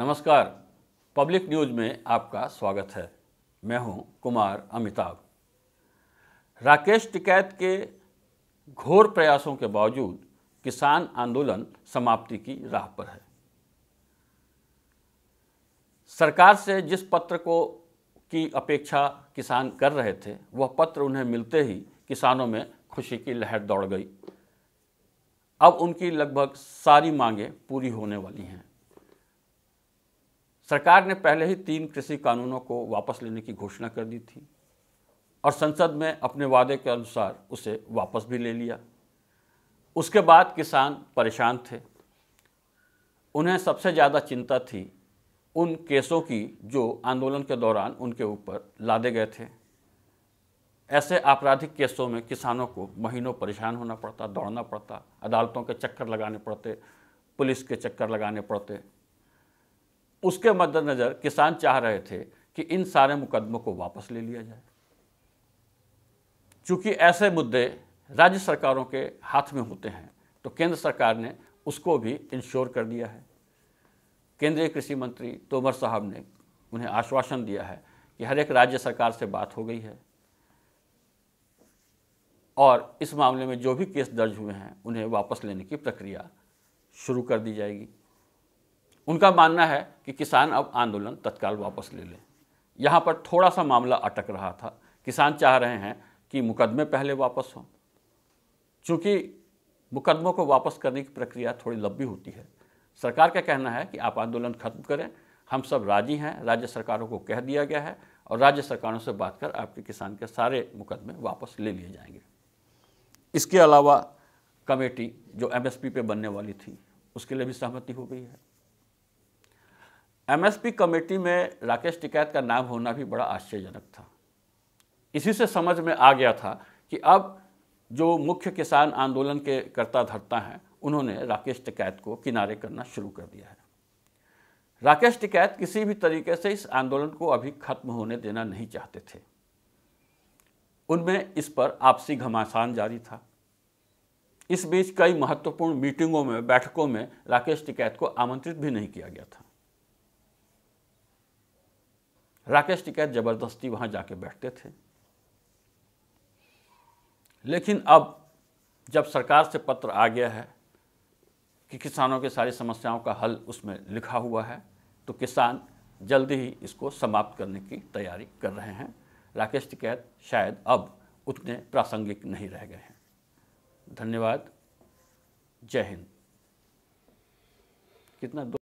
नमस्कार public news में आपका स्वागत है मैं हूं कुमार अमिताभ राकेश टिकैत के घोर प्रयासों के बावजूद किसान आंदोलन समाप्ति की राह पर है सरकार से जिस पत्र को की अपेक्षा किसान कर रहे थे वह पत्र उन्हें मिलते ही किसानों में खुशी की लहर दौड़ गई अब उनकी लगभग सारी मांगें पूरी होने वाली हैं सरकार ने पहले ही तीन कृषि कानूनों को वापस लेने की घोषणा कर दी थी और संसद में अपने वादे के अनुसार उसे वापस भी ले लिया उसके बाद किसान परेशान थे उन्हें सबसे ज़्यादा चिंता थी उन केसों की जो आंदोलन के दौरान उनके ऊपर लादे गए थे ऐसे आपराधिक केसों में किसानों को महीनों परेशान होना पड़ता दौड़ना पड़ता अदालतों के चक्कर लगाने पड़ते पुलिस के चक्कर लगाने पड़ते उसके मद्देनज़र किसान चाह रहे थे कि इन सारे मुकदमों को वापस ले लिया जाए चूंकि ऐसे मुद्दे राज्य सरकारों के हाथ में होते हैं तो केंद्र सरकार ने उसको भी इंश्योर कर दिया है केंद्रीय कृषि मंत्री तोमर साहब ने उन्हें आश्वासन दिया है कि हर एक राज्य सरकार से बात हो गई है और इस मामले में जो भी केस दर्ज हुए हैं उन्हें वापस लेने की प्रक्रिया शुरू कर दी जाएगी उनका मानना है कि किसान अब आंदोलन तत्काल वापस ले लें यहाँ पर थोड़ा सा मामला अटक रहा था किसान चाह रहे हैं कि मुकदमे पहले वापस हों चूँकि मुकदमों को वापस करने की प्रक्रिया थोड़ी लंबी होती है सरकार का कहना है कि आप आंदोलन खत्म करें हम सब राजी हैं राज्य सरकारों को कह दिया गया है और राज्य सरकारों से बात कर आपके किसान के सारे मुकदमे वापस ले लिए जाएंगे इसके अलावा कमेटी जो एमएसपी पे बनने वाली थी उसके लिए भी सहमति हो गई है एमएसपी कमेटी में राकेश टिकैत का नाम होना भी बड़ा आश्चर्यजनक था इसी से समझ में आ गया था कि अब जो मुख्य किसान आंदोलन के कर्ता धरता हैं उन्होंने राकेश टिकैत को किनारे करना शुरू कर दिया है राकेश टिकैत किसी भी तरीके से इस आंदोलन को अभी खत्म होने देना नहीं चाहते थे उनमें इस पर आपसी घमासान जारी था इस बीच कई महत्वपूर्ण मीटिंगों में बैठकों में राकेश टिकैत को आमंत्रित भी नहीं किया गया था राकेश टिकैत ज़बरदस्ती वहाँ जाके बैठते थे लेकिन अब जब सरकार से पत्र आ गया है कि किसानों के सारी समस्याओं का हल उसमें लिखा हुआ है तो किसान जल्दी ही इसको समाप्त करने की तैयारी कर रहे हैं राकेश टिकैत शायद अब उतने प्रासंगिक नहीं रह गए हैं धन्यवाद जय हिंद कितना